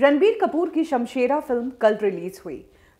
रणबीर कपूर की शमशेरा फिल्म कल रिलीज हुई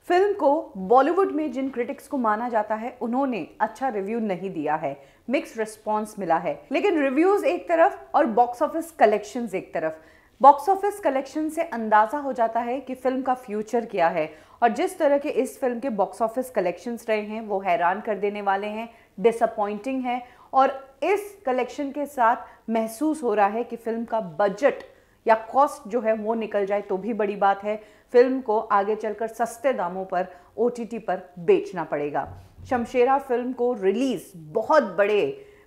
फिल्म को बॉलीवुड में जिन क्रिटिक्स को माना जाता है उन्होंने अच्छा रिव्यू नहीं दिया है मिक्स रिस्पॉन्स मिला है लेकिन रिव्यूज एक तरफ और बॉक्स ऑफिस कलेक्शन एक तरफ बॉक्स ऑफिस कलेक्शन से अंदाज़ा हो जाता है कि फिल्म का फ्यूचर क्या है और जिस तरह के इस फिल्म के बॉक्स ऑफिस कलेक्शंस रहे हैं वो हैरान कर देने वाले हैं डिसअपॉइंटिंग है और इस कलेक्शन के साथ महसूस हो रहा है कि फिल्म का बजट या कॉस्ट जो है वो निकल जाए तो भी बड़ी बात है फिल्म को आगे चलकर सस्ते दामों पर ओ पर बेचना पड़ेगा शमशेरा फिल्म को रिलीज़ बहुत बड़े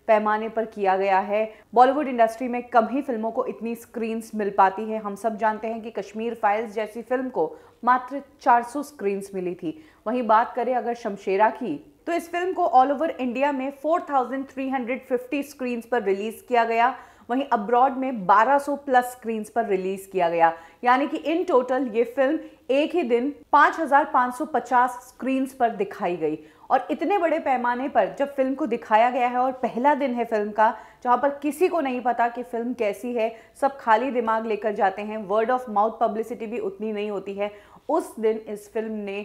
पैमाने पर किया गया है बॉलीवुड इंडस्ट्री में कम ही फिल्मों को इतनी स्क्रीन्स मिल पाती है हम सब जानते हैं कि कश्मीर फाइल्स जैसी फिल्म को मात्र 400 स्क्रीन्स मिली थी वहीं बात करें अगर शमशेरा की तो इस फिल्म को ऑल ओवर इंडिया में 4,350 स्क्रीन्स पर रिलीज किया गया वहीं अब्रॉड में 1200 प्लस स्क्रीन्स पर रिलीज किया गया यानी कि इन टोटल ये फिल्म एक ही दिन 5,550 स्क्रीन्स पर दिखाई गई और इतने बड़े पैमाने पर जब फिल्म को दिखाया गया है और पहला दिन है फिल्म का जहाँ पर किसी को नहीं पता कि फिल्म कैसी है सब खाली दिमाग लेकर जाते हैं वर्ड ऑफ माउथ पब्लिसिटी भी उतनी नहीं होती है उस दिन इस फिल्म ने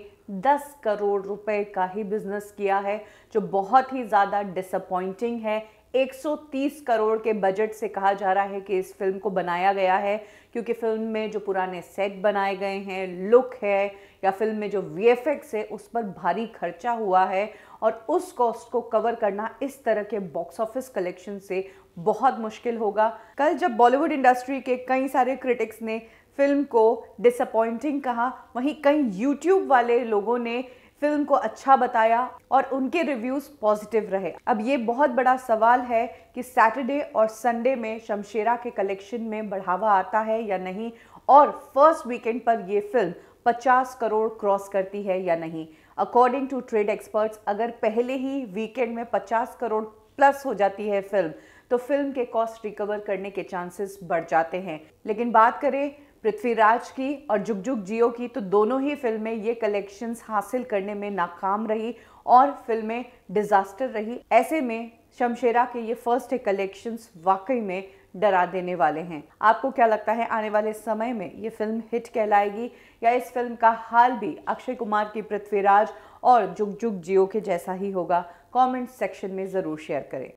10 करोड़ रुपए का ही बिजनेस किया है जो बहुत ही ज़्यादा डिसअपॉइंटिंग है 130 करोड़ के बजट से कहा जा रहा है कि इस फिल्म को बनाया गया है क्योंकि फिल्म में जो पुराने सेट बनाए गए हैं लुक है या फिल्म में जो वी है उस पर भारी खर्चा हुआ है और उस कॉस्ट को कवर करना इस तरह के बॉक्स ऑफिस कलेक्शन से बहुत मुश्किल होगा कल जब बॉलीवुड इंडस्ट्री के कई सारे क्रिटिक्स ने फिल्म को डिसअपॉइंटिंग कहा वहीं कई यूट्यूब वाले लोगों ने फिल्म को अच्छा बताया और उनके रिव्यूज़ पॉजिटिव रहे अब ये बहुत बड़ा सवाल है कि सैटरडे और संडे में शमशेरा के कलेक्शन में बढ़ावा आता है या नहीं और फर्स्ट वीकेंड पर यह फिल्म 50 करोड़ क्रॉस करती है या नहीं अकॉर्डिंग टू ट्रेड एक्सपर्ट्स अगर पहले ही वीकेंड में 50 करोड़ प्लस हो जाती है फिल्म तो फिल्म के कॉस्ट रिकवर करने के चांसेस बढ़ जाते हैं लेकिन बात करें पृथ्वीराज की और जुगजुग जियो की तो दोनों ही फिल्में ये कलेक्शंस हासिल करने में नाकाम रही और फिल्में डिज़ास्टर रही ऐसे में शमशेरा के ये फर्स्ट कलेक्शंस वाकई में डरा देने वाले हैं आपको क्या लगता है आने वाले समय में ये फिल्म हिट कहलाएगी या इस फिल्म का हाल भी अक्षय कुमार की पृथ्वीराज और जुगजुग जियो के जैसा ही होगा कमेंट सेक्शन में ज़रूर शेयर करें